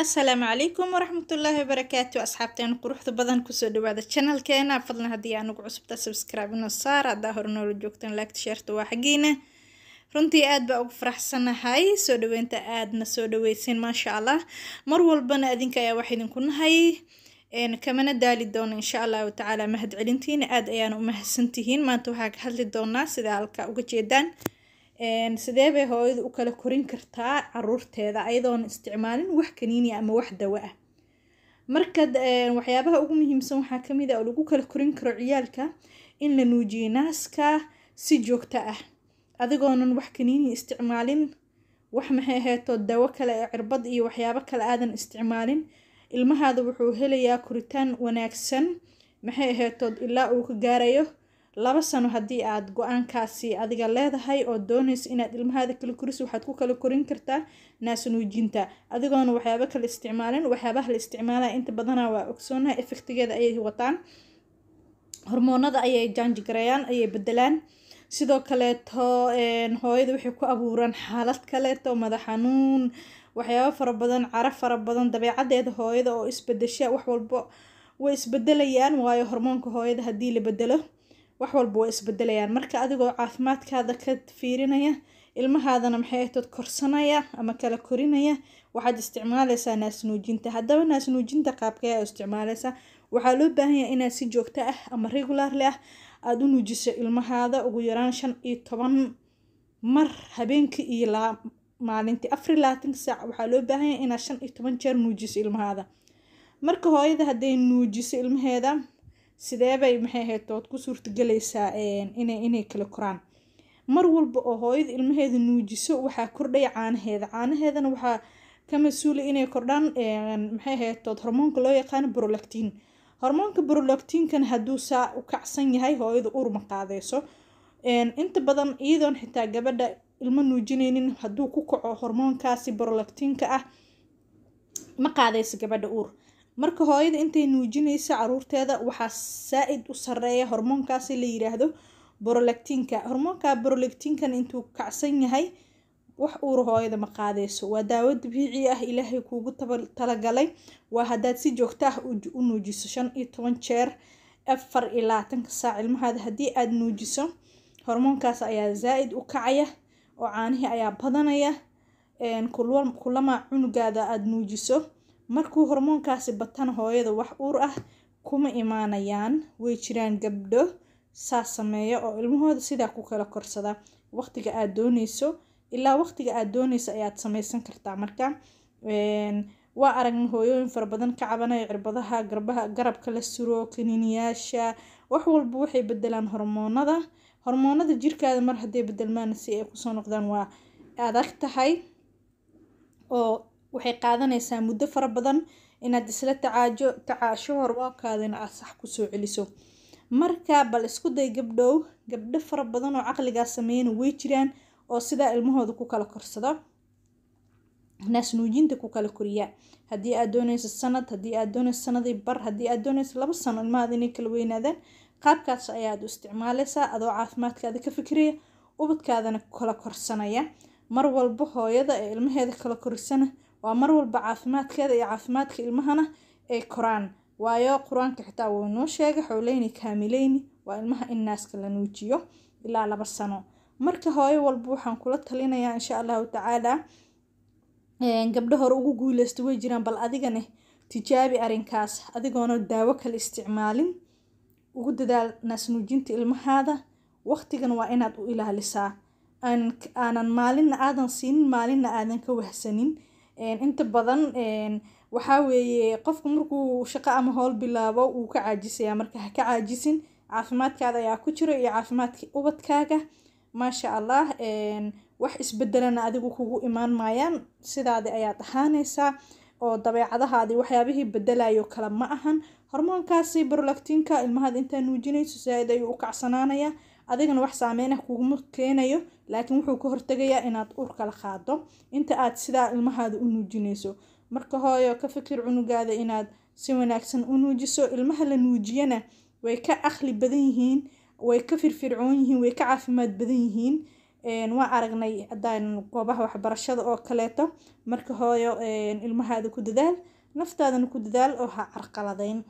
assalaamu calaykum waraxmatullaahi wabarakaatu asxaabteena quruxda badan kusoo dhawaada channelkeena fadlan haddii aad nagu cusubta subscribe inoo saar haddaa hore noola joogtan laagta sheerta waa xaggiina runtii aad baa ugu faraxsanahay soo dhaweynta aadna soo dhaweyseen maasha allah mar walbana adinka ayaa wax idinku nahay kamana daali doono insha allahu tacaala mahad celintiina aad ayaana u mahadsantihiin maanta waxaa ka hadli doonaa sida halka uga jeedaan sidee bay hooyada u kala korin kartaa caruurteeda ayadoon isticmaalin wax kaniini ah ama wax dawo ah marka waxyaabaha ugu muhiimsan waxaa kamid a ah oo lagu kala korin karo ciyaalka in la nuujiyo naaska si joogto ah adigoonan wax kaniini isticmaalin wax maxay aheeto dawo kale ee cirbad iyo waxyaabo kale aadan isticmaalin ilmahaada wuxuu helayaa koritaan wanaagsan maxay aheetood ilaa uu ka gaarayo laba sano haddii aad go-aankaasi adiga leedahay oo doonayso inaad ilmahaada kala koriso waxaad ku kala korin kartaa naasnuujinta adigoona waxyaaba kala isticmaalin waxyaabaha la isticmaalaa inta badanaa waa ogsoonaa efektigeeda ayay wataan hormoonada ayay jaanjigareeyaan ayay bedelaan sidoo kaleeto hooyada waxay ku abuuraan xaalad kaleeto madax xanuun waxyaabo fara badan cara fara badan dabeecadeeda hooyada oo isbedesha wax walbo way isbedelayaan waayo hormoonka hooyada haddii la bedelo wax walba waa isbedelayaan marka adigoo caafimaadkaada ka fiirinaya ilmahaadana maxay tood korsanaya ama kala korinaya waxaad isticmaalaysaa naasnuujinta haddaba naasnuujinta qaabkee aa isticmaalaysaa waxaa loo baahanya inaad si joogta ah ama regularly ah aada u nuujiso ilmahaada ugu yaraan shan iyo toban mar habeenkii iyo laa maalintii afar laatan saac waxaa loo baahan inaad shan iyo toban jeer nuujiso ilmahaada marka hooyada hadday nuujiso ilmaheeda sidee bay maxay ahayd ood ku suurtagelaysaa inay kala koraan mar walba oo hooyada ilmaheeda nuujiso waxaa kordhaya caanaheeda caanaheedana waxaa ka mas-uula inay kordhaan maxay ahayd hormoonka loo yaqaano brolactiin hormoonka brolactiinkan hadduu saa u kacsan yahay hooyada urma qaadeyso inta badan iyadoon xitaa gabadha ilmo nuujineynin hadduu ku kaco hormoonkaasi brolactiinka ah ma qaadeyso gabadha uur marka hooyada intay nuujinayso caruurteeda waxaa saaid u sareeya hormoonkaasi la yiraahdo borolactinka hormoonka borolactinkana intuu kacsan yahay wax uur hooyada ma qaadeyso waa daawo dabiici ah ilaahay kuugu talagalay waa hadaad si joogto ah u nuujiso shan iyo toban jeer afar iyo labaatanka saac ilmahaada haddii aad nuujiso hormoonkaas ayaa zaaid u kacaya oo caanihii ayaa badanaya kulama cunugaada aad nuujiso markuu hormoonkaasi batan hooyada wax uur ah kuma imaanayaan way jiraan gabdho saas sameeya oo ilmahooda sidaa ku kala korsada waqtiga aad dooneyso ilaa waqtiga aad dooneyso ayaad sameysan kartaa marka waa aragna hooyooyin fara badan ka cabanayo cirbadaha garbaha garabka la suro kaniiniyaasha wax walba waxay bedelaan hormoonada hormoonada jirkaada mar hadday bedelmaan si ay kusoo noqdaan waa adag tahay oo waxay qaadanaysaa muddo fara badan inaad isla tacaajo tacaasho horwaabkaadana aad sax kusoo celiso marka bal isku day gabdhow gabdho fara badan oo caqligaa sameeyana way jiraan oo sidaa ilmahooda ku kala korsada naasnuujinta ku kala koriya haddii aad doonayso sanad haddii aad doonayso sanadii bar haddii aad doonayso laba sano ilmahaada inay kala weynaadaan qaabkaas ayaad u isticmaalaysaa adoo caafimaadkaada ka fikiraya ubadkaadana kala korsanaya mar walba hooyada ee ilmaheeda kala korisana waa mar walba caafimaadkeeda iyo caafimaadka ilmahana ay koraan waayo qur-aanka xitaa wuu noo sheegay xowleyni kaamileyni waa ilmaha in naaska la nuujiyo ilaa laba sano marka hooyo walba waxaan kula talinayaa insha allahu tacaalaa gabdho hore ugu guuleysta way jiraan bal adigane tijaabi arrinkaas adigoona daawo kale isticmaalin ugu dadaal naasnuujinta ilmahaada waqtigan waa inaad u ilaalisaa aanan maalinna aadan siinin maalinna aadan ka wahsanin inta badan waxaa weeye qofku markuu shaqo ama howl bilaabo wuu ka caajisaya marka haka caajisin caafimaadkaada ayaa ku jira iyo caafimaadka ubadkaaga maasha allah wax isbedelana adigu kugu imaan maayaan sidaadi ayaad ahaanaysaa oo dabeecadahaadii waxyaabihii bedelayo kale ma ahan hormoonkaasi barolactinka ilmahaad intaa nuujinayso saaid ayuu u kacsanaanayaa adigana wax saameynah kuguma keenayo laakiin wuxuu ka hortegayaa inaad ur kala qaado inta aad sidaa ilmahaada u nuujinayso marka hooyo ka fikir cunugaada inaad si wanaagsan u nuujiso ilmaha la nuujiyana way ka akli badan yihiin way ka firfircoon yihiin way ka caafimaad badan yihiin waa aragnay hadaan goobaha waxbarashada oo kaleeto marka hooyo ilmahaada ku dadaal naftaadana ku dadaal oo ha carqaladeyn